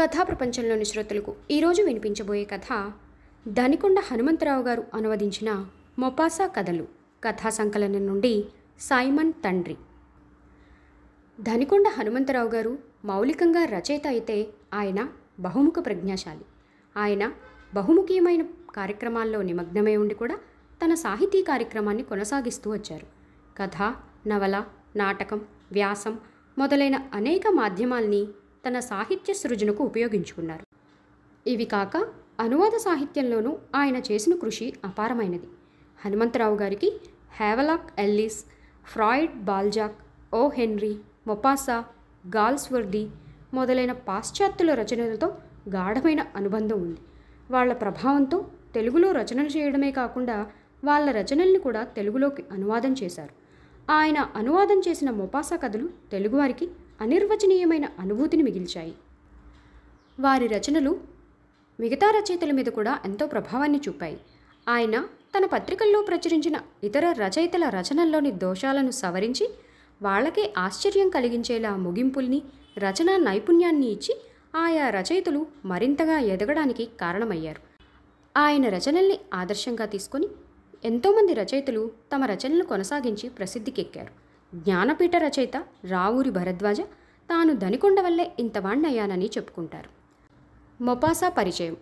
కథా ప్రపంచంలోని శ్రోతలకు ఈరోజు వినిపించబోయే కథ ధనికొండ హనుమంతరావు గారు అనువదించిన మొపాసా కథలు కథా సంకలనం నుండి సైమన్ తండ్రి ధనికొండ హనుమంతరావు గారు మౌలికంగా రచయిత అయితే ఆయన బహుముఖ ప్రజ్ఞాశాలి ఆయన బహుముఖీయమైన కార్యక్రమాల్లో నిమగ్నమై ఉండి కూడా తన సాహితీ కార్యక్రమాన్ని కొనసాగిస్తూ వచ్చారు కథ నవల నాటకం వ్యాసం మొదలైన అనేక మాధ్యమాల్ని తన సాహిత్య సృజనకు ఉపయోగించుకున్నారు ఇవి కాక అనువాద సాహిత్యంలోనూ ఆయన చేసిన కృషి అపారమైనది హనుమంతరావు గారికి Havelock Ellis Freud Balzac O Henry Maupassant Galsworthy మొదలైన పాశ్చాత్యుల రచనలతో గాఢమైన అనుబంధం ఉంది వాళ్ళ ప్రభావంతో తెలుగులో రచనలు చేయడమే కాకుండా వాళ్ళ రచనల్ని కూడా తెలుగులోకి అనువాదం చేశారు ఆయన అనువాదం చేసిన మొపాసా కథలు తెలుగువారికి అనిర్వచనీయమైన అనుభూతిని మిగిల్చాయి వారి రచనలు మిగతా రచయితల మీద కూడా ఎంతో ప్రభావాన్ని చూపాయి ఆయన తన పత్రికల్లో ప్రచురించిన ఇతర రచయితల రచనల్లోని దోషాలను సవరించి వాళ్ళకే ఆశ్చర్యం కలిగించేలా ముగింపుల్ని రచనా నైపుణ్యాన్ని ఇచ్చి ఆయా రచయితలు మరింతగా ఎదగడానికి కారణమయ్యారు ఆయన రచనల్ని ఆదర్శంగా తీసుకొని ఎంతోమంది రచయితలు తమ రచనలు కొనసాగించి ప్రసిద్ధికెక్కారు జ్ఞానపీఠ రచయిత రావూరి భరద్వాజ తాను ధనికొండ వల్లే ఇంతవాణ్ణయ్యానని చెప్పుకుంటారు మొపాసా పరిచయం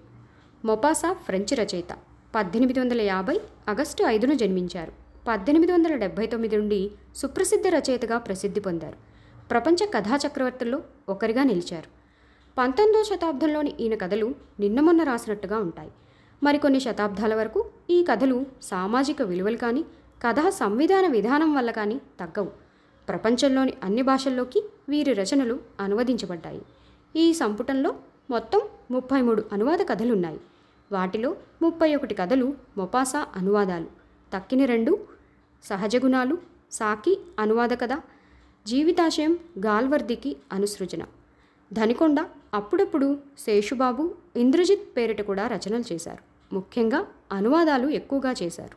మొపాసా ఫ్రెంచ్ రచయిత పద్దెనిమిది వందల యాభై ఆగస్టు ఐదున జన్మించారు పద్దెనిమిది వందల డెబ్భై తొమ్మిది నుండి సుప్రసిద్ధ రచయితగా ప్రసిద్ధి పొందారు ప్రపంచ కథా చక్రవర్తుల్లో ఒకరిగా నిలిచారు పంతొమ్మిదో శతాబ్దంలోని ఈయన కథలు నిన్న మొన్న రాసినట్టుగా ఉంటాయి మరికొన్ని శతాబ్దాల వరకు ఈ కథలు సామాజిక విలువలు కానీ కథా సంవిధాన విధానం వల్ల కానీ తగ్గవు ప్రపంచంలోని అన్ని భాషల్లోకి వీరి రచనలు అనువదించబడ్డాయి ఈ సంపుటంలో మొత్తం ముప్పై మూడు అనువాద కథలున్నాయి వాటిలో ముప్పై ఒకటి కథలు మొపాసా అనువాదాలు తక్కిన రెండు సహజ గుణాలు సాకి అనువాద కథ జీవితాశయం గాల్వర్దికి అనుసృజన ధనికొండ అప్పుడప్పుడు శేషుబాబు ఇంద్రజిత్ పేరిట కూడా రచనలు చేశారు ముఖ్యంగా అనువాదాలు ఎక్కువగా చేశారు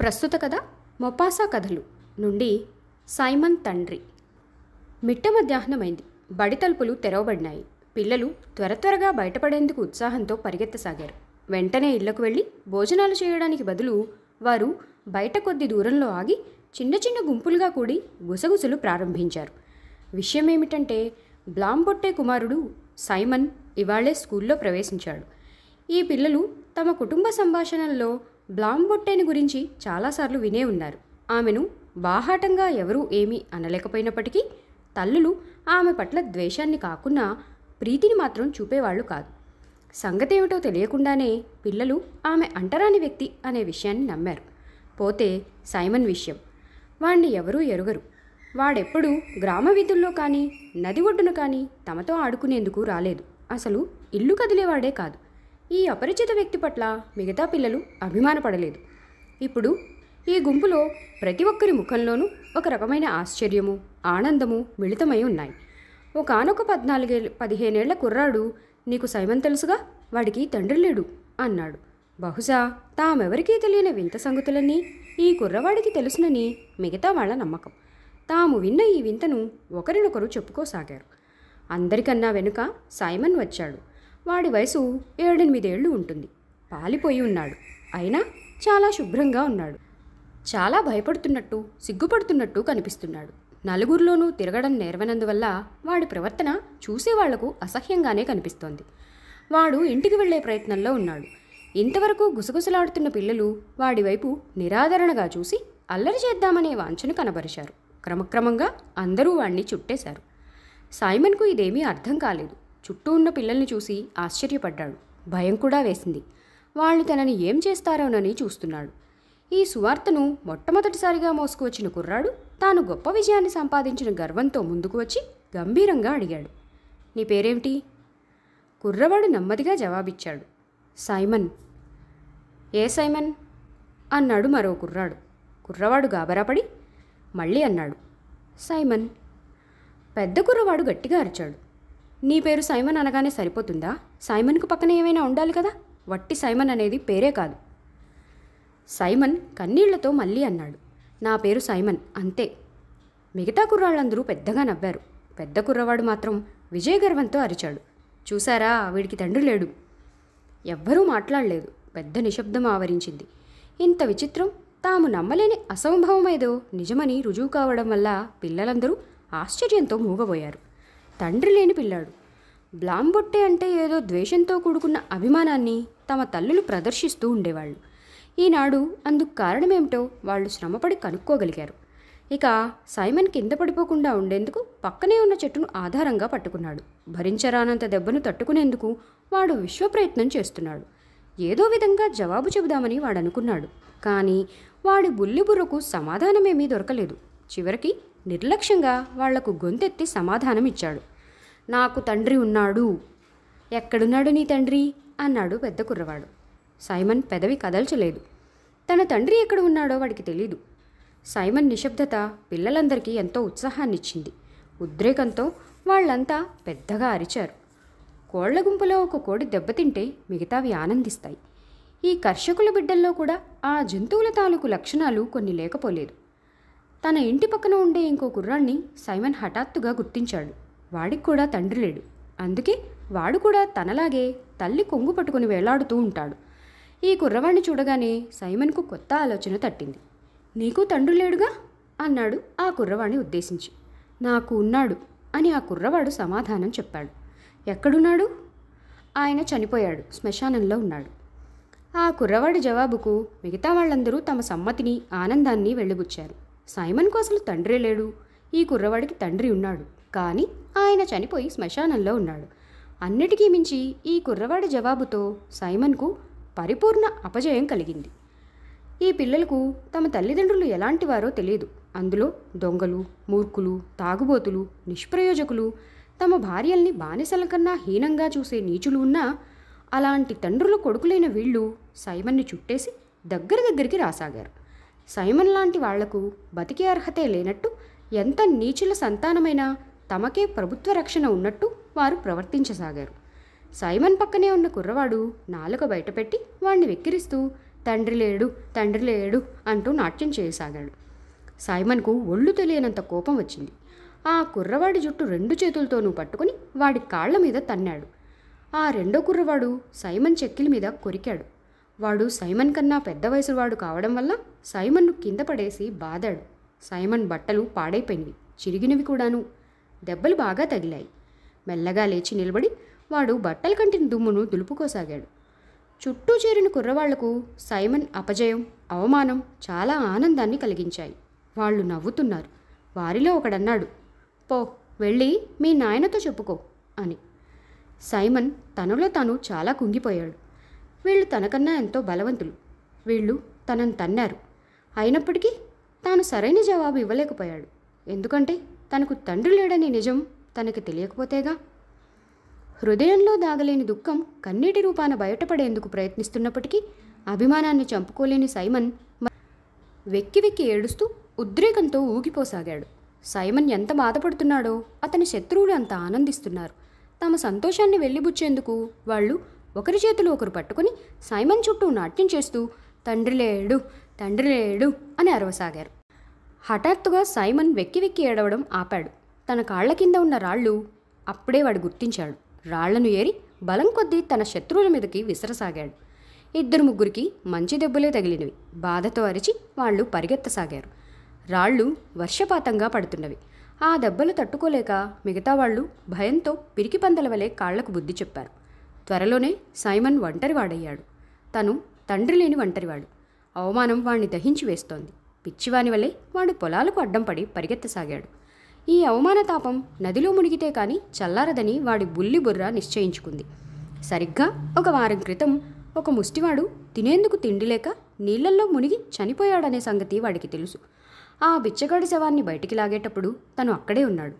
ప్రస్తుత కథ మొపాసా కథలు నుండి సైమన్ తండ్రి మిట్ట మధ్యాహ్నమైంది బడి తలుపులు తెరవబడినాయి పిల్లలు త్వర త్వరగా బయటపడేందుకు ఉత్సాహంతో పరిగెత్తసాగారు వెంటనే ఇళ్లకు వెళ్ళి భోజనాలు చేయడానికి బదులు వారు బయట కొద్ది దూరంలో ఆగి చిన్న చిన్న గుంపులుగా కూడి గుసగుసలు ప్రారంభించారు విషయం ఏమిటంటే బ్లాంబొట్టే కుమారుడు సైమన్ ఇవాళే స్కూల్లో ప్రవేశించాడు ఈ పిల్లలు తమ కుటుంబ సంభాషణల్లో బ్లాంబొట్టేని గురించి చాలాసార్లు వినే ఉన్నారు ఆమెను బాహాటంగా ఎవరూ ఏమీ అనలేకపోయినప్పటికీ తల్లులు ఆమె పట్ల ద్వేషాన్ని కాకుండా ప్రీతిని మాత్రం చూపేవాళ్ళు కాదు సంగతి ఏమిటో తెలియకుండానే పిల్లలు ఆమె అంటరాని వ్యక్తి అనే విషయాన్ని నమ్మారు పోతే సైమన్ విషయం వాణ్ణి ఎవరూ ఎరుగరు వాడెప్పుడూ గ్రామ వీధుల్లో కానీ నది ఒడ్డున కానీ తమతో ఆడుకునేందుకు రాలేదు అసలు ఇల్లు కదిలేవాడే కాదు ఈ అపరిచిత వ్యక్తి పట్ల మిగతా పిల్లలు అభిమానపడలేదు ఇప్పుడు ఈ గుంపులో ప్రతి ఒక్కరి ముఖంలోనూ ఒక రకమైన ఆశ్చర్యము ఆనందము మిళితమై ఉన్నాయి ఒకనొక పద్నాలుగే పదిహేనేళ్ల కుర్రాడు నీకు సైమన్ తెలుసుగా వాడికి తండ్రి లేడు అన్నాడు బహుశా తామెవరికీ తెలియని వింత సంగతులన్నీ ఈ కుర్రవాడికి తెలుసునని మిగతా వాళ్ళ నమ్మకం తాము విన్న ఈ వింతను ఒకరినొకరు చెప్పుకోసాగారు అందరికన్నా వెనుక సైమన్ వచ్చాడు వాడి వయసు ఏడెనిమిదేళ్లు ఉంటుంది పాలిపోయి ఉన్నాడు అయినా చాలా శుభ్రంగా ఉన్నాడు చాలా భయపడుతున్నట్టు సిగ్గుపడుతున్నట్టు కనిపిస్తున్నాడు నలుగురిలోనూ తిరగడం నేర్వనందువల్ల వాడి ప్రవర్తన చూసేవాళ్లకు అసహ్యంగానే కనిపిస్తోంది వాడు ఇంటికి వెళ్లే ప్రయత్నంలో ఉన్నాడు ఇంతవరకు గుసగుసలాడుతున్న పిల్లలు వాడి వైపు నిరాదరణగా చూసి అల్లరి చేద్దామనే వాంఛను కనబరిచారు క్రమక్రమంగా అందరూ వాణ్ణి చుట్టేశారు సైమన్కు ఇదేమీ అర్థం కాలేదు చుట్టూ ఉన్న పిల్లల్ని చూసి ఆశ్చర్యపడ్డాడు భయం కూడా వేసింది వాళ్ళు తనని ఏం చేస్తారోనని చూస్తున్నాడు ఈ సువార్తను మొట్టమొదటిసారిగా మోసుకువచ్చిన కుర్రాడు తాను గొప్ప విజయాన్ని సంపాదించిన గర్వంతో ముందుకు వచ్చి గంభీరంగా అడిగాడు నీ పేరేమిటి కుర్రవాడు నెమ్మదిగా జవాబిచ్చాడు సైమన్ ఏ సైమన్ అన్నాడు మరో కుర్రాడు కుర్రవాడు గాబరాపడి మళ్ళీ అన్నాడు సైమన్ పెద్ద కుర్రవాడు గట్టిగా అరిచాడు నీ పేరు సైమన్ అనగానే సరిపోతుందా సైమన్కు పక్కన ఏమైనా ఉండాలి కదా వట్టి సైమన్ అనేది పేరే కాదు సైమన్ కన్నీళ్లతో మళ్ళీ అన్నాడు నా పేరు సైమన్ అంతే మిగతా కుర్రాళ్ళందరూ పెద్దగా నవ్వారు పెద్ద కుర్రవాడు మాత్రం విజయ గర్వంతో అరిచాడు చూసారా వీడికి తండ్రి లేడు ఎవ్వరూ మాట్లాడలేదు పెద్ద నిశ్శబ్దం ఆవరించింది ఇంత విచిత్రం తాము నమ్మలేని అసంభవమేదో నిజమని రుజువు కావడం వల్ల పిల్లలందరూ ఆశ్చర్యంతో మూగబోయారు తండ్రి లేని పిల్లాడు బ్లాంబొట్టే అంటే ఏదో ద్వేషంతో కూడుకున్న అభిమానాన్ని తమ తల్లులు ప్రదర్శిస్తూ ఉండేవాళ్ళు ఈనాడు అందుకు కారణమేమిటో వాళ్ళు శ్రమపడి కనుక్కోగలిగారు ఇక సైమన్ కింద పడిపోకుండా ఉండేందుకు పక్కనే ఉన్న చెట్టును ఆధారంగా పట్టుకున్నాడు భరించరానంత దెబ్బను తట్టుకునేందుకు వాడు విశ్వప్రయత్నం చేస్తున్నాడు ఏదో విధంగా జవాబు చెబుదామని వాడనుకున్నాడు కానీ వాడి బుల్లిబుర్రకు సమాధానమేమీ దొరకలేదు చివరికి నిర్లక్ష్యంగా వాళ్లకు గొంతెత్తి సమాధానం ఇచ్చాడు నాకు తండ్రి ఉన్నాడు ఎక్కడున్నాడు నీ తండ్రి అన్నాడు పెద్ద కుర్రవాడు సైమన్ పెదవి కదల్చలేదు తన తండ్రి ఎక్కడ ఉన్నాడో వాడికి తెలీదు సైమన్ నిశ్శబ్దత పిల్లలందరికీ ఎంతో ఉత్సాహాన్నిచ్చింది ఉద్రేకంతో వాళ్ళంతా పెద్దగా అరిచారు కోళ్ల గుంపులో ఒక కోడి దెబ్బతింటే మిగతావి ఆనందిస్తాయి ఈ కర్షకుల బిడ్డల్లో కూడా ఆ జంతువుల తాలూకు లక్షణాలు కొన్ని లేకపోలేదు తన ఇంటి పక్కన ఉండే ఇంకో కుర్రాణ్ణి సైమన్ హఠాత్తుగా గుర్తించాడు వాడికి కూడా తండ్రి లేడు అందుకే వాడు కూడా తనలాగే తల్లి కొంగు పట్టుకుని వేలాడుతూ ఉంటాడు ఈ కుర్రవాణ్ణి చూడగానే సైమన్కు కొత్త ఆలోచన తట్టింది నీకు తండ్రి లేడుగా అన్నాడు ఆ కుర్రవాణ్ణి ఉద్దేశించి నాకు ఉన్నాడు అని ఆ కుర్రవాడు సమాధానం చెప్పాడు ఎక్కడున్నాడు ఆయన చనిపోయాడు శ్మశానంలో ఉన్నాడు ఆ కుర్రవాడి జవాబుకు మిగతా వాళ్ళందరూ తమ సమ్మతిని ఆనందాన్ని వెళ్ళిబుచ్చారు సైమన్కు అసలు తండ్రే లేడు ఈ కుర్రవాడికి తండ్రి ఉన్నాడు కానీ ఆయన చనిపోయి శ్మశానంలో ఉన్నాడు అన్నిటికీ మించి ఈ కుర్రవాడి జవాబుతో సైమన్కు పరిపూర్ణ అపజయం కలిగింది ఈ పిల్లలకు తమ తల్లిదండ్రులు ఎలాంటి వారో తెలియదు అందులో దొంగలు మూర్ఖులు తాగుబోతులు నిష్ప్రయోజకులు తమ భార్యల్ని బానిసల కన్నా హీనంగా చూసే నీచులు ఉన్నా అలాంటి తండ్రులు కొడుకులైన వీళ్ళు సైమన్ని చుట్టేసి దగ్గర దగ్గరికి రాసాగారు సైమన్ లాంటి వాళ్లకు బతికే అర్హతే లేనట్టు ఎంత నీచుల సంతానమైనా తమకే ప్రభుత్వ రక్షణ ఉన్నట్టు వారు ప్రవర్తించసాగారు సైమన్ పక్కనే ఉన్న కుర్రవాడు నాలుక బయటపెట్టి వాణ్ణి వెక్కిరిస్తూ తండ్రి లేడు తండ్రి లేడు అంటూ నాట్యం చేయసాగాడు సైమన్కు ఒళ్ళు తెలియనంత కోపం వచ్చింది ఆ కుర్రవాడి జుట్టు రెండు చేతులతోనూ పట్టుకుని వాడి కాళ్ల మీద తన్నాడు ఆ రెండో కుర్రవాడు సైమన్ చెక్కిల మీద కొరికాడు వాడు సైమన్ కన్నా పెద్ద వయసువాడు కావడం వల్ల సైమన్ను కింద పడేసి బాదాడు సైమన్ బట్టలు పాడైపోయింది చిరిగినవి కూడాను దెబ్బలు బాగా తగిలాయి మెల్లగా లేచి నిలబడి వాడు బట్టల కంటిన దుమ్మును దులుపుకోసాగాడు చుట్టూ చేరిన కుర్రవాళ్లకు సైమన్ అపజయం అవమానం చాలా ఆనందాన్ని కలిగించాయి వాళ్ళు నవ్వుతున్నారు వారిలో ఒకడన్నాడు పో వెళ్ళి మీ నాయనతో చెప్పుకో అని సైమన్ తనలో తాను చాలా కుంగిపోయాడు వీళ్ళు తనకన్నా ఎంతో బలవంతులు వీళ్ళు తనను తన్నారు అయినప్పటికీ తాను సరైన జవాబు ఇవ్వలేకపోయాడు ఎందుకంటే తనకు తండ్రి లేడని నిజం తనకి తెలియకపోతేగా హృదయంలో దాగలేని దుఃఖం కన్నీటి రూపాన బయటపడేందుకు ప్రయత్నిస్తున్నప్పటికీ అభిమానాన్ని చంపుకోలేని సైమన్ వెక్కి వెక్కి ఏడుస్తూ ఉద్రేకంతో ఊగిపోసాగాడు సైమన్ ఎంత బాధపడుతున్నాడో అతని శత్రువులు అంత ఆనందిస్తున్నారు తమ సంతోషాన్ని వెళ్ళిబుచ్చేందుకు వాళ్ళు ఒకరి చేతులు ఒకరు పట్టుకుని సైమన్ చుట్టూ నాట్యం చేస్తూ తండ్రి లేడు తండ్రి లేడు అని అరవసాగారు హఠాత్తుగా సైమన్ వెక్కి వెక్కి ఏడవడం ఆపాడు తన కాళ్ల కింద ఉన్న రాళ్ళు అప్పుడే వాడు గుర్తించాడు రాళ్లను ఏరి బలం కొద్దీ తన శత్రువుల మీదకి విసరసాగాడు ఇద్దరు ముగ్గురికి మంచి దెబ్బలే తగిలినవి బాధతో అరిచి వాళ్ళు పరిగెత్తసాగారు రాళ్ళు వర్షపాతంగా పడుతున్నవి ఆ దెబ్బలు తట్టుకోలేక మిగతా వాళ్ళు భయంతో పిరికి పందల వలె కాళ్లకు బుద్ధి చెప్పారు త్వరలోనే సైమన్ ఒంటరివాడయ్యాడు తను తండ్రి లేని ఒంటరివాడు అవమానం వాణ్ణి దహించి వేస్తోంది పిచ్చివాని వల్లే వాడు పొలాలకు అడ్డం పడి పరిగెత్తసాగాడు ఈ అవమాన తాపం నదిలో మునిగితే కాని చల్లారదని వాడి బుల్లి బుర్ర నిశ్చయించుకుంది సరిగ్గా ఒక వారం క్రితం ఒక ముష్టివాడు తినేందుకు తిండి లేక నీళ్లల్లో మునిగి చనిపోయాడనే సంగతి వాడికి తెలుసు ఆ బిచ్చగాడి శవాన్ని బయటికి లాగేటప్పుడు తను అక్కడే ఉన్నాడు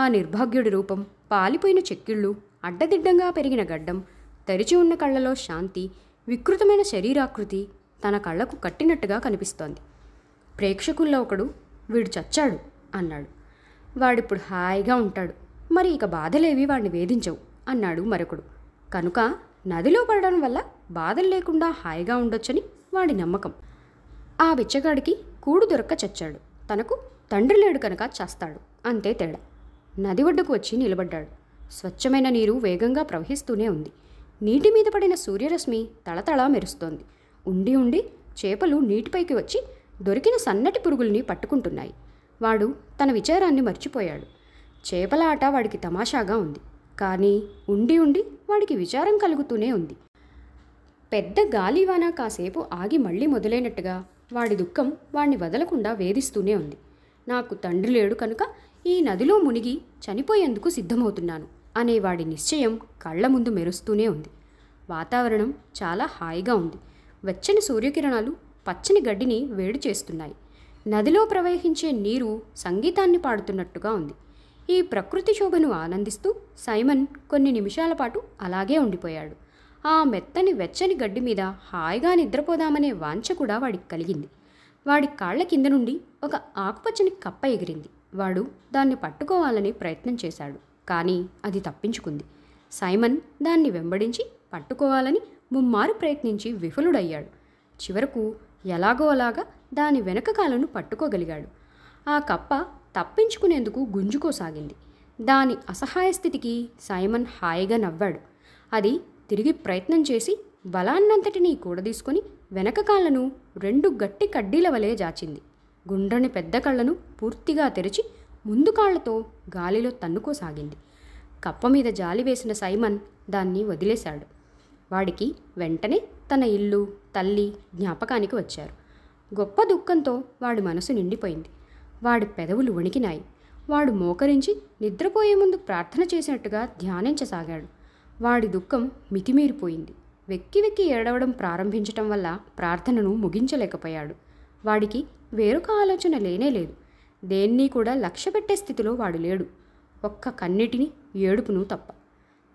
ఆ నిర్భాగ్యుడి రూపం పాలిపోయిన చెక్కిళ్ళు అడ్డదిడ్డంగా పెరిగిన గడ్డం తెరిచి ఉన్న కళ్ళలో శాంతి వికృతమైన శరీరాకృతి తన కళ్ళకు కట్టినట్టుగా కనిపిస్తోంది ప్రేక్షకుల్లో ఒకడు వీడు చచ్చాడు అన్నాడు వాడిప్పుడు హాయిగా ఉంటాడు మరి ఇక బాధలేవి వాడిని వేధించవు అన్నాడు మరొకడు కనుక నదిలో పడడం వల్ల బాధలు లేకుండా హాయిగా ఉండొచ్చని వాడి నమ్మకం ఆ బిచ్చగాడికి కూడు దొరక్క చచ్చాడు తనకు తండ్రి లేడు కనుక చేస్తాడు అంతే తేడా నది ఒడ్డుకు వచ్చి నిలబడ్డాడు స్వచ్ఛమైన నీరు వేగంగా ప్రవహిస్తూనే ఉంది నీటి మీద పడిన సూర్యరశ్మి తళతళ మెరుస్తోంది ఉండి ఉండి చేపలు నీటిపైకి వచ్చి దొరికిన సన్నటి పురుగుల్ని పట్టుకుంటున్నాయి వాడు తన విచారాన్ని మర్చిపోయాడు చేపల ఆట వాడికి తమాషాగా ఉంది కానీ ఉండి ఉండి వాడికి విచారం కలుగుతూనే ఉంది పెద్ద గాలివాన కాసేపు ఆగి మళ్ళీ మొదలైనట్టుగా వాడి దుఃఖం వాణ్ణి వదలకుండా వేధిస్తూనే ఉంది నాకు తండ్రి లేడు కనుక ఈ నదిలో మునిగి చనిపోయేందుకు సిద్ధమవుతున్నాను అనేవాడి నిశ్చయం కళ్ళ ముందు మెరుస్తూనే ఉంది వాతావరణం చాలా హాయిగా ఉంది వెచ్చని సూర్యకిరణాలు పచ్చని గడ్డిని వేడి చేస్తున్నాయి నదిలో ప్రవహించే నీరు సంగీతాన్ని పాడుతున్నట్టుగా ఉంది ఈ ప్రకృతి శోభను ఆనందిస్తూ సైమన్ కొన్ని నిమిషాల పాటు అలాగే ఉండిపోయాడు ఆ మెత్తని వెచ్చని గడ్డి మీద హాయిగా నిద్రపోదామనే వాంఛ కూడా వాడికి కలిగింది వాడి కాళ్ల కింద నుండి ఒక ఆకుపచ్చని కప్ప ఎగిరింది వాడు దాన్ని పట్టుకోవాలని ప్రయత్నం చేశాడు కానీ అది తప్పించుకుంది సైమన్ దాన్ని వెంబడించి పట్టుకోవాలని ముమ్మారు ప్రయత్నించి విఫలుడయ్యాడు చివరకు ఎలాగో అలాగా దాని వెనక కాలను పట్టుకోగలిగాడు ఆ కప్ప తప్పించుకునేందుకు గుంజుకోసాగింది దాని అసహాయ స్థితికి సైమన్ హాయిగా నవ్వాడు అది తిరిగి ప్రయత్నం చేసి బలాన్నంతటినీ కూడదీసుకుని వెనక కాళ్ళను రెండు గట్టి కడ్డీల వలె జాచింది గుండ్రని పెద్ద కళ్ళను పూర్తిగా తెరిచి ముందు కాళ్లతో గాలిలో తన్నుకోసాగింది కప్ప మీద జాలి వేసిన సైమన్ దాన్ని వదిలేశాడు వాడికి వెంటనే తన ఇల్లు తల్లి జ్ఞాపకానికి వచ్చారు గొప్ప దుఃఖంతో వాడి మనసు నిండిపోయింది వాడి పెదవులు వణికినాయి వాడు మోకరించి నిద్రపోయే ముందు ప్రార్థన చేసినట్టుగా ధ్యానించసాగాడు వాడి దుఃఖం మితిమీరిపోయింది వెక్కి వెక్కి ఏడవడం ప్రారంభించటం వల్ల ప్రార్థనను ముగించలేకపోయాడు వాడికి వేరొక ఆలోచన లేనే లేదు దేన్ని కూడా లక్ష్య పెట్టే స్థితిలో వాడు లేడు ఒక్క కన్నిటిని ఏడుపును తప్ప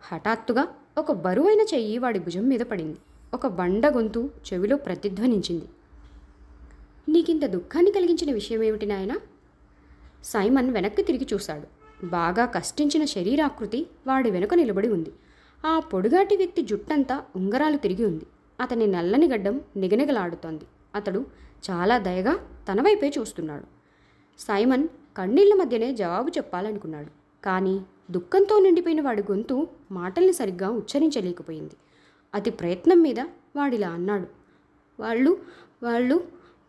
హఠాత్తుగా ఒక బరువైన చెయ్యి వాడి భుజం మీద పడింది ఒక బండ గొంతు చెవిలో ప్రతిధ్వనించింది నీకింత దుఃఖాన్ని కలిగించిన విషయం ఏమిటి నాయన సైమన్ వెనక్కి తిరిగి చూశాడు బాగా కష్టించిన శరీరాకృతి వాడి వెనుక నిలబడి ఉంది ఆ పొడుగాటి వ్యక్తి జుట్టంతా ఉంగరాలు తిరిగి ఉంది అతని నల్లని గడ్డం నిగనిగలాడుతోంది అతడు చాలా దయగా తన వైపే చూస్తున్నాడు సైమన్ కన్నీళ్ల మధ్యనే జవాబు చెప్పాలనుకున్నాడు కానీ దుఃఖంతో నిండిపోయిన వాడి గొంతు మాటల్ని సరిగ్గా ఉచ్చరించలేకపోయింది అతి ప్రయత్నం మీద వాడిలా అన్నాడు వాళ్ళు వాళ్ళు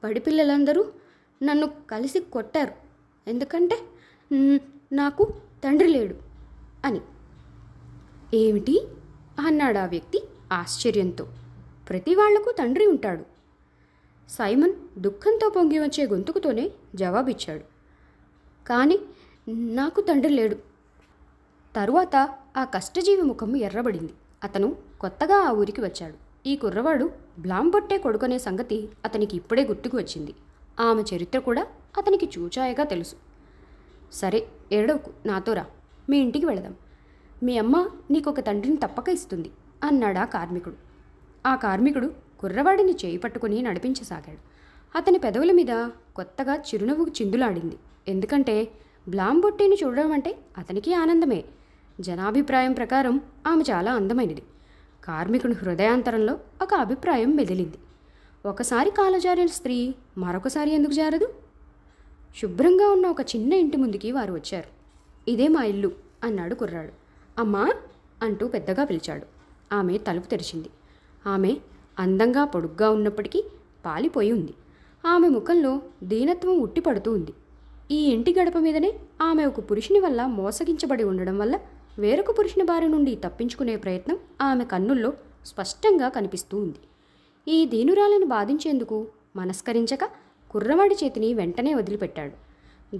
బడిపిల్లలందరూ నన్ను కలిసి కొట్టారు ఎందుకంటే నాకు తండ్రి లేడు అని ఏమిటి అన్నాడు ఆ వ్యక్తి ఆశ్చర్యంతో ప్రతి వాళ్లకు తండ్రి ఉంటాడు సైమన్ దుఃఖంతో పొంగి వచ్చే గొంతుకుతోనే జవాబిచ్చాడు కానీ నాకు తండ్రి లేడు తరువాత ఆ కష్టజీవి ముఖం ఎర్రబడింది అతను కొత్తగా ఆ ఊరికి వచ్చాడు ఈ కుర్రవాడు బ్లాంబొట్టే కొడుకునే సంగతి అతనికి ఇప్పుడే గుర్తుకు వచ్చింది ఆమె చరిత్ర కూడా అతనికి చూచాయగా తెలుసు సరే ఏడవకు నాతో రా మీ ఇంటికి వెళదాం మీ అమ్మ నీకొక తండ్రిని తప్పక ఇస్తుంది అన్నాడు ఆ కార్మికుడు ఆ కార్మికుడు కుర్రవాడిని చేయి పట్టుకుని నడిపించసాగాడు అతని పెదవుల మీద కొత్తగా చిరునవ్వు చిందులాడింది ఎందుకంటే బ్లాంబొట్టిని చూడడం అంటే అతనికి ఆనందమే జనాభిప్రాయం ప్రకారం ఆమె చాలా అందమైనది కార్మికుని హృదయాంతరంలో ఒక అభిప్రాయం మెదిలింది ఒకసారి కాలజారిన స్త్రీ మరొకసారి ఎందుకు జారదు శుభ్రంగా ఉన్న ఒక చిన్న ఇంటి ముందుకి వారు వచ్చారు ఇదే మా ఇల్లు అన్నాడు కుర్రాడు అమ్మా అంటూ పెద్దగా పిలిచాడు ఆమె తలుపు తెరిచింది ఆమె అందంగా పొడుగ్గా ఉన్నప్పటికీ పాలిపోయి ఉంది ఆమె ముఖంలో దీనత్వం ఉట్టిపడుతూ ఉంది ఈ ఇంటి గడప మీదనే ఆమె ఒక పురుషుని వల్ల మోసగించబడి ఉండడం వల్ల వేరొక పురుషుని బారి నుండి తప్పించుకునే ప్రయత్నం ఆమె కన్నుల్లో స్పష్టంగా కనిపిస్తూ ఉంది ఈ దీనురాలను బాధించేందుకు మనస్కరించక కుర్రవాడి చేతిని వెంటనే వదిలిపెట్టాడు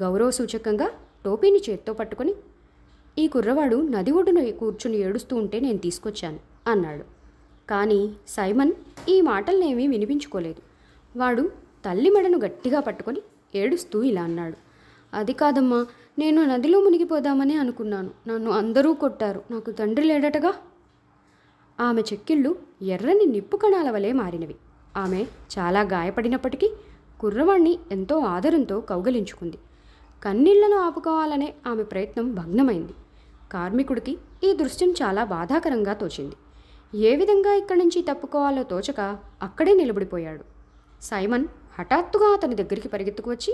గౌరవ సూచకంగా టోపీని చేత్తో పట్టుకుని ఈ కుర్రవాడు నది ఒడ్డున కూర్చుని ఏడుస్తూ ఉంటే నేను తీసుకొచ్చాను అన్నాడు కానీ సైమన్ ఈ మాటలనేమీ వినిపించుకోలేదు వాడు తల్లి మెడను గట్టిగా పట్టుకొని ఏడుస్తూ ఇలా అన్నాడు అది కాదమ్మా నేను నదిలో మునిగిపోదామని అనుకున్నాను నన్ను అందరూ కొట్టారు నాకు తండ్రి లేడటగా ఆమె చెక్కిళ్ళు ఎర్రని నిప్పు కణాల వలె మారినవి ఆమె చాలా గాయపడినప్పటికీ కుర్రవాణ్ణి ఎంతో ఆదరంతో కౌగలించుకుంది కన్నీళ్లను ఆపుకోవాలనే ఆమె ప్రయత్నం భగ్నమైంది కార్మికుడికి ఈ దృశ్యం చాలా బాధాకరంగా తోచింది ఏ విధంగా ఇక్కడి నుంచి తప్పుకోవాలో తోచక అక్కడే నిలబడిపోయాడు సైమన్ హఠాత్తుగా అతని దగ్గరికి పరిగెత్తుకు వచ్చి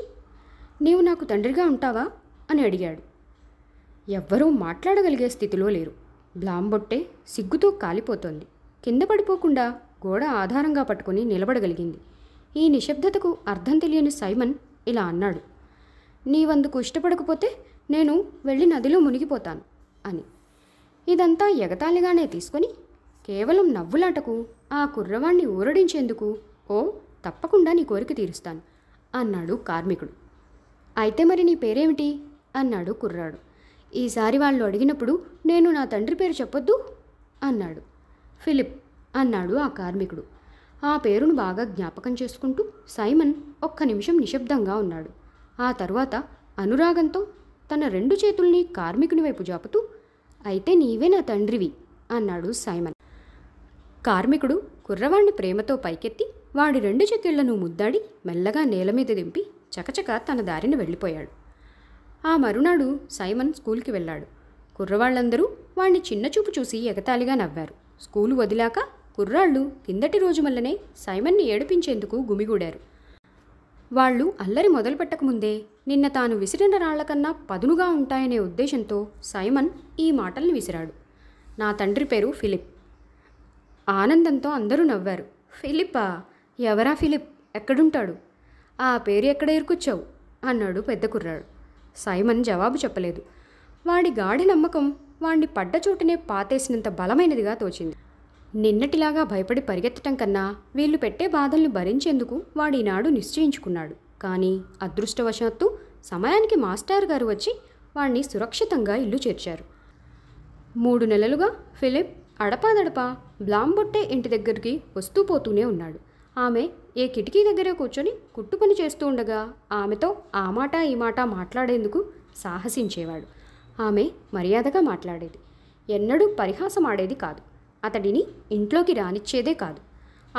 నీవు నాకు తండ్రిగా ఉంటావా అని అడిగాడు ఎవ్వరూ మాట్లాడగలిగే స్థితిలో లేరు బ్లాంబొట్టే సిగ్గుతో కాలిపోతోంది కింద పడిపోకుండా గోడ ఆధారంగా పట్టుకుని నిలబడగలిగింది ఈ నిశ్శబ్దతకు అర్థం తెలియని సైమన్ ఇలా అన్నాడు నీవందుకు ఇష్టపడకపోతే నేను వెళ్ళి నదిలో మునిగిపోతాను అని ఇదంతా ఎగతాళిగానే తీసుకొని కేవలం నవ్వులాటకు ఆ కుర్రవాణ్ణి ఊరడించేందుకు ఓ తప్పకుండా నీ కోరిక తీరుస్తాను అన్నాడు కార్మికుడు అయితే మరి నీ పేరేమిటి అన్నాడు కుర్రాడు ఈసారి వాళ్ళు అడిగినప్పుడు నేను నా తండ్రి పేరు చెప్పొద్దు అన్నాడు ఫిలిప్ అన్నాడు ఆ కార్మికుడు ఆ పేరును బాగా జ్ఞాపకం చేసుకుంటూ సైమన్ ఒక్క నిమిషం నిశ్శబ్దంగా ఉన్నాడు ఆ తరువాత అనురాగంతో తన రెండు చేతుల్ని కార్మికుని వైపు జాపుతూ అయితే నీవే నా తండ్రివి అన్నాడు సైమన్ కార్మికుడు కుర్రవాణ్ణి ప్రేమతో పైకెత్తి వాడి రెండు చెక్కిళ్లను ముద్దాడి మెల్లగా నేల మీద దింపి చకచక తన దారిని వెళ్ళిపోయాడు ఆ మరునాడు సైమన్ స్కూల్కి వెళ్ళాడు కుర్రవాళ్ళందరూ వాణ్ణి చిన్నచూపు చూసి ఎగతాళిగా నవ్వారు స్కూలు వదిలాక కుర్రాళ్ళు కిందటి రోజు మల్లనే సైమన్ని ఏడిపించేందుకు గుమిగూడారు వాళ్ళు అల్లరి మొదలుపెట్టకముందే నిన్న తాను విసిరిన రాళ్లకన్నా పదునుగా ఉంటాయనే ఉద్దేశంతో సైమన్ ఈ మాటల్ని విసిరాడు నా తండ్రి పేరు ఫిలిప్ ఆనందంతో అందరూ నవ్వారు ఫిలిప్పా ఎవరా ఫిలిప్ ఎక్కడుంటాడు ఆ పేరు ఎక్కడ ఎరుకొచ్చావు అన్నాడు పెద్ద కుర్రాడు సైమన్ జవాబు చెప్పలేదు వాడి గాఢ నమ్మకం వాణ్ణి పడ్డ చోటునే పాతేసినంత బలమైనదిగా తోచింది నిన్నటిలాగా భయపడి పరిగెత్తటం కన్నా వీళ్ళు పెట్టే బాధల్ని భరించేందుకు వాడినాడు నిశ్చయించుకున్నాడు కానీ అదృష్టవశాత్తు సమయానికి మాస్టర్ గారు వచ్చి వాణ్ణి సురక్షితంగా ఇల్లు చేర్చారు మూడు నెలలుగా ఫిలిప్ అడపాదడపా బ్లాంబొట్టే ఇంటి దగ్గరికి వస్తూ పోతూనే ఉన్నాడు ఆమె ఏ కిటికీ దగ్గర కూర్చొని కుట్టు పని చేస్తూ ఉండగా ఆమెతో ఆ మాట ఈ మాట మాట్లాడేందుకు సాహసించేవాడు ఆమె మర్యాదగా మాట్లాడేది ఎన్నడూ పరిహాసం ఆడేది కాదు అతడిని ఇంట్లోకి రానిచ్చేదే కాదు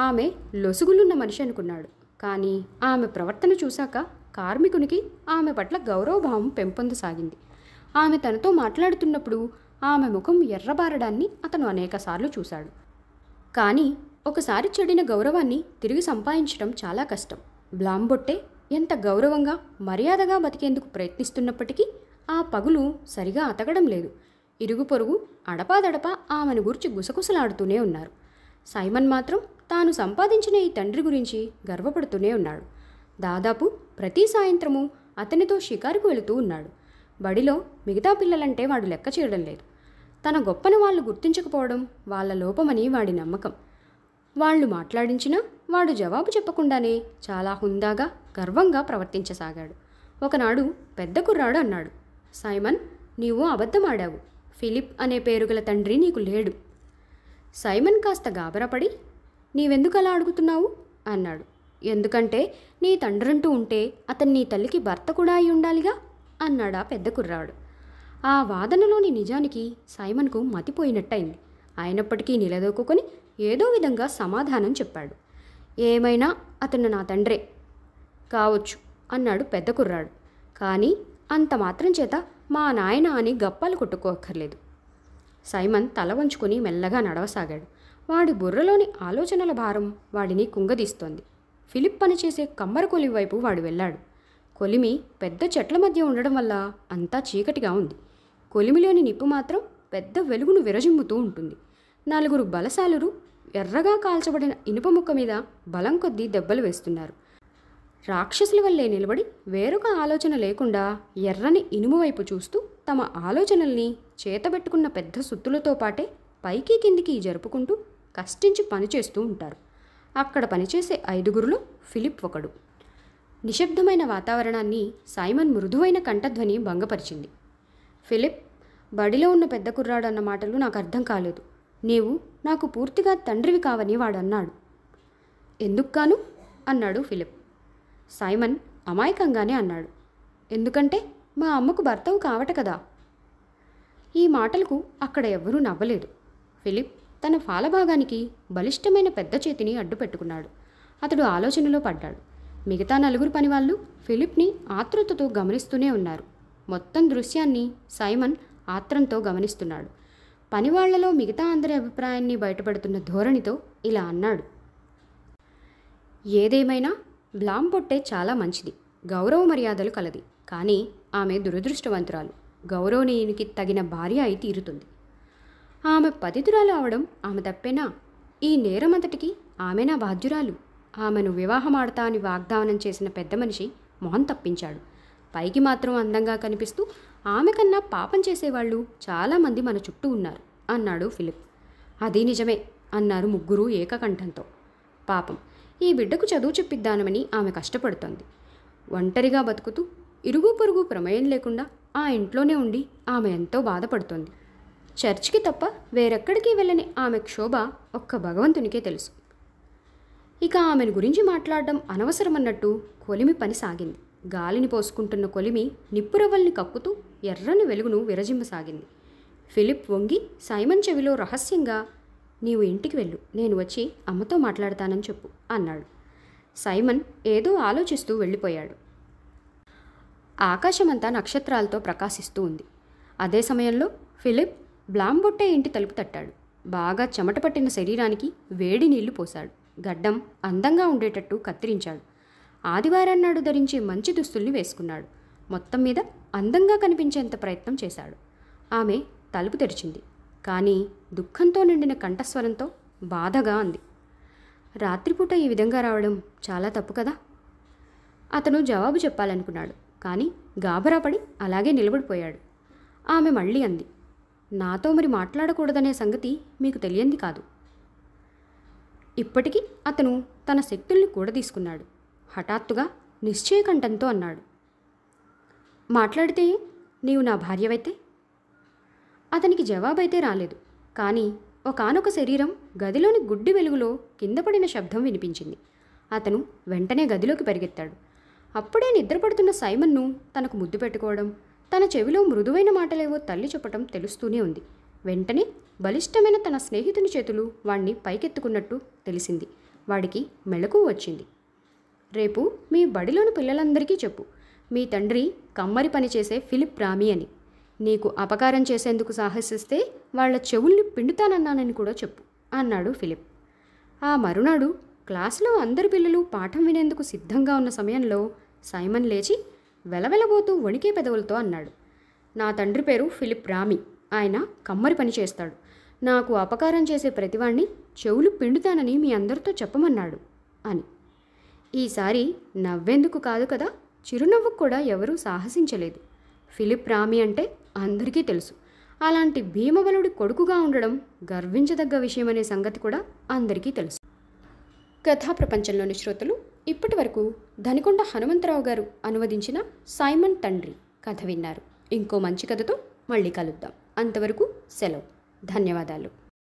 ఆమె లొసుగులున్న మనిషి అనుకున్నాడు కానీ ఆమె ప్రవర్తన చూశాక కార్మికునికి ఆమె పట్ల గౌరవభావం పెంపొందసాగింది ఆమె తనతో మాట్లాడుతున్నప్పుడు ఆమె ముఖం ఎర్రబారడాన్ని అతను అనేకసార్లు చూశాడు కానీ ఒకసారి చెడిన గౌరవాన్ని తిరిగి సంపాదించడం చాలా కష్టం బ్లాంబొట్టే ఎంత గౌరవంగా మర్యాదగా బతికేందుకు ప్రయత్నిస్తున్నప్పటికీ ఆ పగులు సరిగా అతకడం లేదు ఇరుగు పొరుగు అడపాదడప ఆమెను గురించి గుసగుసలాడుతూనే ఉన్నారు సైమన్ మాత్రం తాను సంపాదించిన ఈ తండ్రి గురించి గర్వపడుతూనే ఉన్నాడు దాదాపు ప్రతి సాయంత్రము అతనితో షికారుకు వెళుతూ ఉన్నాడు బడిలో మిగతా పిల్లలంటే వాడు లెక్క చేయడం లేదు తన గొప్పని వాళ్ళు గుర్తించకపోవడం వాళ్ళ లోపమని వాడి నమ్మకం వాళ్ళు మాట్లాడించినా వాడు జవాబు చెప్పకుండానే చాలా హుందాగా గర్వంగా ప్రవర్తించసాగాడు ఒకనాడు పెద్ద కుర్రాడు అన్నాడు సైమన్ నీవు అబద్ధమాడావు ఫిలిప్ అనే పేరుగల తండ్రి నీకు లేడు సైమన్ కాస్త గాబరపడి నీవెందుకు అలా అడుగుతున్నావు అన్నాడు ఎందుకంటే నీ తండ్రంటూ ఉంటే అతని నీ తల్లికి భర్త కూడా అయి ఉండాలిగా అన్నాడా పెద్ద కుర్రాడు ఆ వాదనలోని నిజానికి సైమన్కు మతిపోయినట్టయింది అయినప్పటికీ నిలదొక్కుని ఏదో విధంగా సమాధానం చెప్పాడు ఏమైనా అతను నా తండ్రే కావచ్చు అన్నాడు పెద్ద కుర్రాడు కానీ అంత మాత్రం చేత మా నాయన అని గప్పాలు కొట్టుకోక్కర్లేదు సైమన్ తల వంచుకుని మెల్లగా నడవసాగాడు వాడి బుర్రలోని ఆలోచనల భారం వాడిని కుంగదీస్తోంది ఫిలిప్ పనిచేసే కమ్మర కొలిమి వైపు వాడు వెళ్ళాడు కొలిమి పెద్ద చెట్ల మధ్య ఉండడం వల్ల అంతా చీకటిగా ఉంది కొలిమిలోని నిప్పు మాత్రం పెద్ద వెలుగును విరజిమ్ముతూ ఉంటుంది నలుగురు బలశాలురు ఎర్రగా కాల్చబడిన ఇనుప ముక్క మీద బలం కొద్దీ దెబ్బలు వేస్తున్నారు రాక్షసుల వల్లే నిలబడి వేరొక ఆలోచన లేకుండా ఎర్రని ఇనుము వైపు చూస్తూ తమ ఆలోచనల్ని చేతబెట్టుకున్న పెద్ద సుత్తులతో పాటే పైకి కిందికి జరుపుకుంటూ కష్టించి పనిచేస్తూ ఉంటారు అక్కడ పనిచేసే ఐదుగురులో ఫిలిప్ ఒకడు నిశ్శబ్దమైన వాతావరణాన్ని సైమన్ మృదువైన కంఠధ్వని భంగపరిచింది ఫిలిప్ బడిలో ఉన్న పెద్ద కుర్రాడు అన్న మాటలు నాకు అర్థం కాలేదు నీవు నాకు పూర్తిగా తండ్రివి కావని వాడన్నాడు ఎందుకు కాను అన్నాడు ఫిలిప్ సైమన్ అమాయకంగానే అన్నాడు ఎందుకంటే మా అమ్మకు భర్తవు కావట కదా ఈ మాటలకు అక్కడ ఎవ్వరూ నవ్వలేదు ఫిలిప్ తన ఫాలభాగానికి బలిష్టమైన పెద్ద చేతిని అడ్డుపెట్టుకున్నాడు అతడు ఆలోచనలో పడ్డాడు మిగతా నలుగురు పనివాళ్ళు ఫిలిప్ని ఆతృతతో గమనిస్తూనే ఉన్నారు మొత్తం దృశ్యాన్ని సైమన్ ఆత్రంతో గమనిస్తున్నాడు పనివాళ్లలో మిగతా అందరి అభిప్రాయాన్ని బయటపడుతున్న ధోరణితో ఇలా అన్నాడు ఏదేమైనా బ్లామ్ పొట్టే చాలా మంచిది గౌరవ మర్యాదలు కలది కానీ ఆమె దురదృష్టవంతురాలు గౌరవనీయునికి తగిన భార్య అయి తీరుతుంది ఆమె పతితురాలు అవడం ఆమె తప్పేనా ఈ నేరమంతటికి ఆమెనా బాధ్యురాలు ఆమెను వివాహమాడతా అని వాగ్దానం చేసిన పెద్ద మనిషి మొహం తప్పించాడు పైకి మాత్రం అందంగా కనిపిస్తూ ఆమె కన్నా పాపం చేసేవాళ్ళు చాలామంది మన చుట్టూ ఉన్నారు అన్నాడు ఫిలిప్ అది నిజమే అన్నారు ముగ్గురు ఏకకంఠంతో పాపం ఈ బిడ్డకు చదువు చెప్పిద్దానమని ఆమె కష్టపడుతోంది ఒంటరిగా బతుకుతూ ఇరుగు పొరుగు ప్రమేయం లేకుండా ఆ ఇంట్లోనే ఉండి ఆమె ఎంతో బాధపడుతోంది చర్చికి తప్ప వేరెక్కడికి వెళ్ళని ఆమె క్షోభ ఒక్క భగవంతునికే తెలుసు ఇక ఆమెను గురించి మాట్లాడడం అనవసరమన్నట్టు కొలిమి పని సాగింది గాలిని పోసుకుంటున్న కొలిమి నిప్పురవ్వల్ని కక్కుతూ ఎర్రని వెలుగును విరజింపసాగింది ఫిలిప్ వంగి సైమన్ చెవిలో రహస్యంగా నీవు ఇంటికి వెళ్ళు నేను వచ్చి అమ్మతో మాట్లాడతానని చెప్పు అన్నాడు సైమన్ ఏదో ఆలోచిస్తూ వెళ్ళిపోయాడు ఆకాశమంతా నక్షత్రాలతో ప్రకాశిస్తూ ఉంది అదే సమయంలో ఫిలిప్ బ్లాంబొట్టే ఇంటి తలుపు తట్టాడు బాగా చెమట పట్టిన శరీరానికి వేడి నీళ్లు పోశాడు గడ్డం అందంగా ఉండేటట్టు కత్తిరించాడు ఆదివారం నాడు ధరించే మంచి దుస్తుల్ని వేసుకున్నాడు మొత్తం మీద అందంగా కనిపించేంత ప్రయత్నం చేశాడు ఆమె తలుపు తెరిచింది కానీ దుఃఖంతో నిండిన కంఠస్వరంతో బాధగా అంది రాత్రిపూట ఈ విధంగా రావడం చాలా తప్పు కదా అతను జవాబు చెప్పాలనుకున్నాడు కానీ గాబరాపడి అలాగే నిలబడిపోయాడు ఆమె మళ్ళీ అంది నాతో మరి మాట్లాడకూడదనే సంగతి మీకు తెలియంది కాదు ఇప్పటికీ అతను తన శక్తుల్ని కూడా తీసుకున్నాడు హఠాత్తుగా నిశ్చయకంఠంతో అన్నాడు మాట్లాడితే నీవు నా భార్యవైతే అతనికి జవాబైతే రాలేదు కానీ ఒకనొక శరీరం గదిలోని గుడ్డి వెలుగులో కిందపడిన శబ్దం వినిపించింది అతను వెంటనే గదిలోకి పరిగెత్తాడు అప్పుడే నిద్రపడుతున్న సైమన్ను తనకు ముద్దు పెట్టుకోవడం తన చెవిలో మృదువైన మాటలేవో తల్లి చెప్పటం తెలుస్తూనే ఉంది వెంటనే బలిష్టమైన తన స్నేహితుని చేతులు వాణ్ణి పైకెత్తుకున్నట్టు తెలిసింది వాడికి మెళకువ వచ్చింది రేపు మీ బడిలోని పిల్లలందరికీ చెప్పు మీ తండ్రి కమ్మరి పనిచేసే ఫిలిప్ రామి అని నీకు అపకారం చేసేందుకు సాహసిస్తే వాళ్ళ చెవుల్ని పిండుతానన్నానని కూడా చెప్పు అన్నాడు ఫిలిప్ ఆ మరునాడు క్లాసులో అందరి పిల్లలు పాఠం వినేందుకు సిద్ధంగా ఉన్న సమయంలో సైమన్ లేచి వెలవెలబోతూ వణికే పెదవులతో అన్నాడు నా తండ్రి పేరు ఫిలిప్ రామి ఆయన కమ్మరి పని చేస్తాడు నాకు అపకారం చేసే ప్రతివాణ్ణి చెవులు పిండుతానని మీ అందరితో చెప్పమన్నాడు అని ఈసారి నవ్వెందుకు కాదు కదా చిరునవ్వుకు కూడా ఎవరూ సాహసించలేదు ఫిలిప్ రామి అంటే అందరికీ తెలుసు అలాంటి భీమబలుడి కొడుకుగా ఉండడం గర్వించదగ్గ విషయమనే సంగతి కూడా అందరికీ తెలుసు కథా ప్రపంచంలోని శ్రోతలు ఇప్పటి వరకు ధనికొండ హనుమంతరావు గారు అనువదించిన సైమన్ తండ్రి కథ విన్నారు ఇంకో మంచి కథతో మళ్ళీ కలుద్దాం అంతవరకు సెలవు ధన్యవాదాలు